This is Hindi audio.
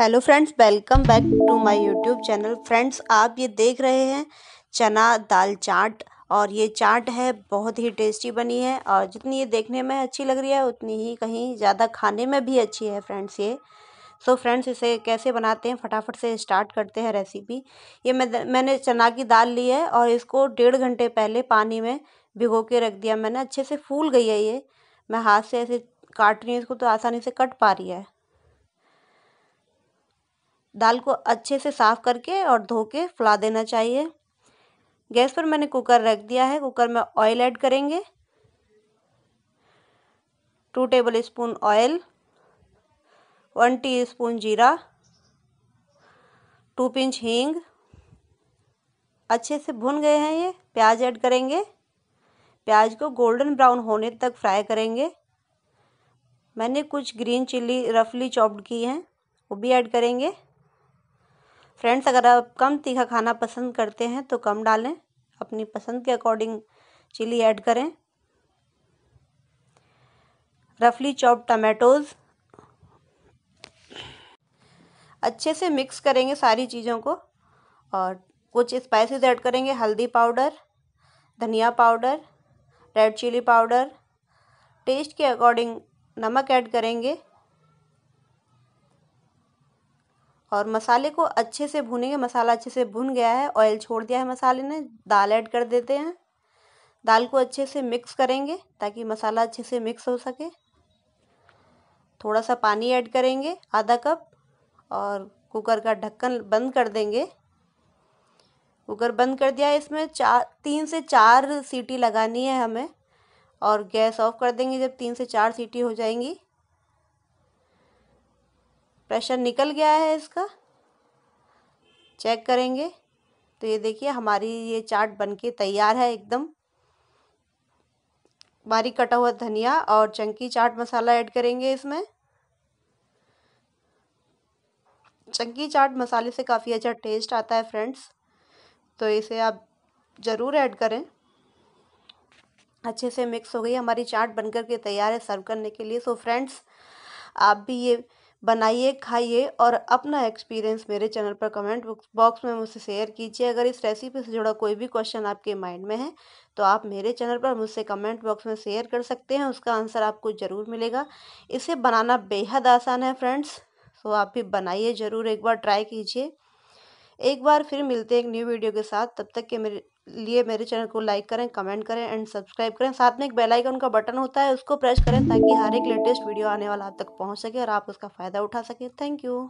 hello friends welcome back to my YouTube channel friends आप ये देख रहे हैं चना दाल चाट और ये चाट है बहुत ही टेस्टी बनी है और जितनी ये देखने में अच्छी लग रही है उतनी ही कहीं ज़्यादा खाने में भी अच्छी है फ्रेंड्स ये सो so फ्रेंड्स इसे कैसे बनाते हैं फटाफट से स्टार्ट करते हैं रेसिपी ये मैं मैंने चना की दाल ली है और इसको डेढ़ घंटे पहले पानी में भिगो के रख दिया मैंने अच्छे से फूल गई है ये मैं हाथ से ऐसे काट रही हूँ इसको तो आसानी से कट पा रही है दाल को अच्छे से साफ़ करके और धो के फुला देना चाहिए गैस पर मैंने कुकर रख दिया है कुकर में ऑयल ऐड करेंगे two tablespoon oil one teaspoon जीरा टू पिंच हींग अच्छे से भुन गए हैं ये प्याज ऐड करेंगे प्याज को गोल्डन ब्राउन होने तक फ्राई करेंगे मैंने कुछ ग्रीन चिल्ली रफली चॉप्ड की हैं वो भी ऐड करेंगे फ्रेंड्स अगर आप कम तीखा खाना पसंद करते हैं तो कम डालें अपनी पसंद के अकॉर्डिंग चिली ऐड करें रफली चॉप टमाटोज़ अच्छे से मिक्स करेंगे सारी चीज़ों को और कुछ स्पाइसेस ऐड करेंगे हल्दी पाउडर धनिया powder red chilli powder taste के अकॉर्डिंग नमक ऐड करेंगे और मसाले को अच्छे से भुनेंगे मसाला अच्छे से भुन गया है ऑयल छोड़ दिया है मसाले ने दाल ऐड कर देते हैं दाल को अच्छे से मिक्स करेंगे ताकि मसाला अच्छे से मिक्स हो सके थोड़ा सा पानी ऐड करेंगे आधा कप और कुकर का ढक्कन बंद कर देंगे कुकर बंद कर दिया इसमें चार तीन से चार सीटी लगानी है हमें और गैस ऑफ कर देंगे जब तीन से चार सीटी हो जाएंगी प्रेशर निकल गया है इसका चेक करेंगे तो ये देखिए हमारी ये चाट बनके तैयार है एकदम बारीक कटा हुआ धनिया और चंकी चाट मसाला ऐड करेंगे इसमें चंकी चाट मसाले से काफ़ी अच्छा टेस्ट आता है फ्रेंड्स तो इसे आप ज़रूर ऐड करें अच्छे से मिक्स हो गई हमारी चाट बनकर के तैयार है सर्व करने के लिए सो फ्रेंड्स आप भी ये बनाइए खाइए और अपना एक्सपीरियंस मेरे चैनल पर कमेंट बॉक्स में मुझसे शेयर कीजिए अगर इस रेसिपी से जुड़ा कोई भी क्वेश्चन आपके माइंड में है तो आप मेरे चैनल पर मुझसे कमेंट बॉक्स में शेयर कर सकते हैं उसका आंसर आपको ज़रूर मिलेगा इसे बनाना बेहद आसान है फ्रेंड्स तो आप भी बनाइए ज़रूर एक बार ट्राई कीजिए एक बार फिर मिलते हैं एक न्यू वीडियो के साथ तब तक के मेरे लिए मेरे चैनल को लाइक करें कमेंट करें एंड सब्सक्राइब करें साथ में एक बेल आइकन का बटन होता है उसको प्रेस करें ताकि हर एक लेटेस्ट वीडियो आने वाला आप तक पहुंच सके और आप उसका फ़ायदा उठा सकें थैंक यू